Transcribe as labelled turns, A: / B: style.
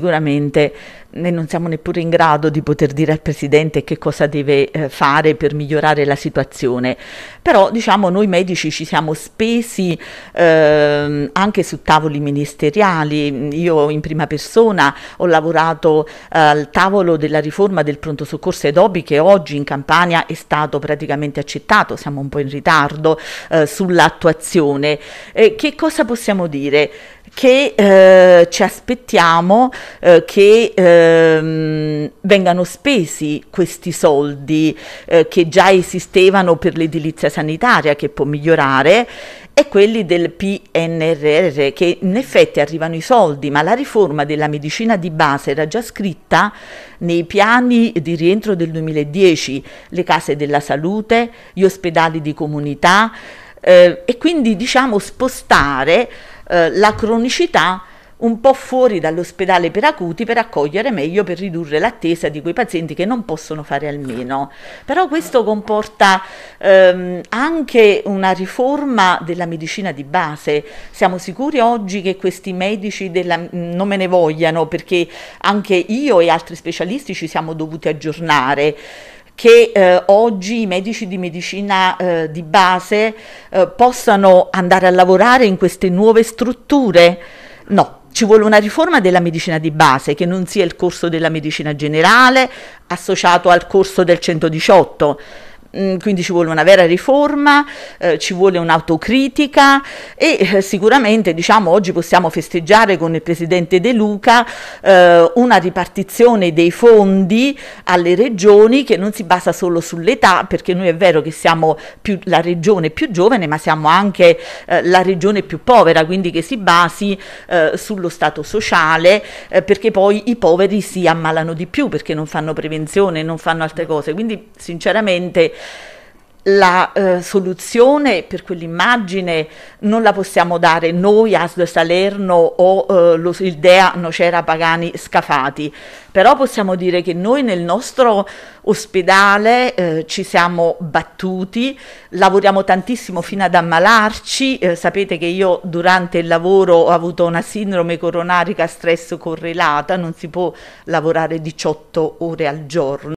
A: Sicuramente noi non siamo neppure in grado di poter dire al Presidente che cosa deve eh, fare per migliorare la situazione, però diciamo noi medici ci siamo spesi eh, anche su tavoli ministeriali, io in prima persona ho lavorato eh, al tavolo della riforma del pronto soccorso ai Dobi che oggi in Campania è stato praticamente accettato, siamo un po' in ritardo eh, sull'attuazione. che cosa possiamo dire? Che eh, ci aspettiamo eh, che ehm, vengano spesi questi soldi eh, che già esistevano per l'edilizia sanitaria che può migliorare e quelli del PNRR che in effetti arrivano i soldi, ma la riforma della medicina di base era già scritta nei piani di rientro del 2010, le case della salute, gli ospedali di comunità eh, e quindi diciamo spostare eh, la cronicità un po' fuori dall'ospedale per acuti per accogliere meglio, per ridurre l'attesa di quei pazienti che non possono fare almeno. meno. Però questo comporta ehm, anche una riforma della medicina di base. Siamo sicuri oggi che questi medici della, non me ne vogliano perché anche io e altri specialisti ci siamo dovuti aggiornare che eh, oggi i medici di medicina eh, di base eh, possano andare a lavorare in queste nuove strutture? No, ci vuole una riforma della medicina di base che non sia il corso della medicina generale associato al corso del 118 Mm, quindi ci vuole una vera riforma, eh, ci vuole un'autocritica e eh, sicuramente diciamo, oggi possiamo festeggiare con il Presidente De Luca eh, una ripartizione dei fondi alle regioni che non si basa solo sull'età, perché noi è vero che siamo più, la regione più giovane, ma siamo anche eh, la regione più povera, quindi che si basi eh, sullo stato sociale, eh, perché poi i poveri si ammalano di più, perché non fanno prevenzione, non fanno altre cose. Quindi sinceramente la eh, soluzione per quell'immagine non la possiamo dare noi, ASL Salerno o eh, lo, il DEA Nocera Pagani Scafati, però possiamo dire che noi nel nostro ospedale eh, ci siamo battuti, lavoriamo tantissimo fino ad ammalarci, eh, sapete che io durante il lavoro ho avuto una sindrome coronarica stress correlata, non si può lavorare 18 ore al giorno.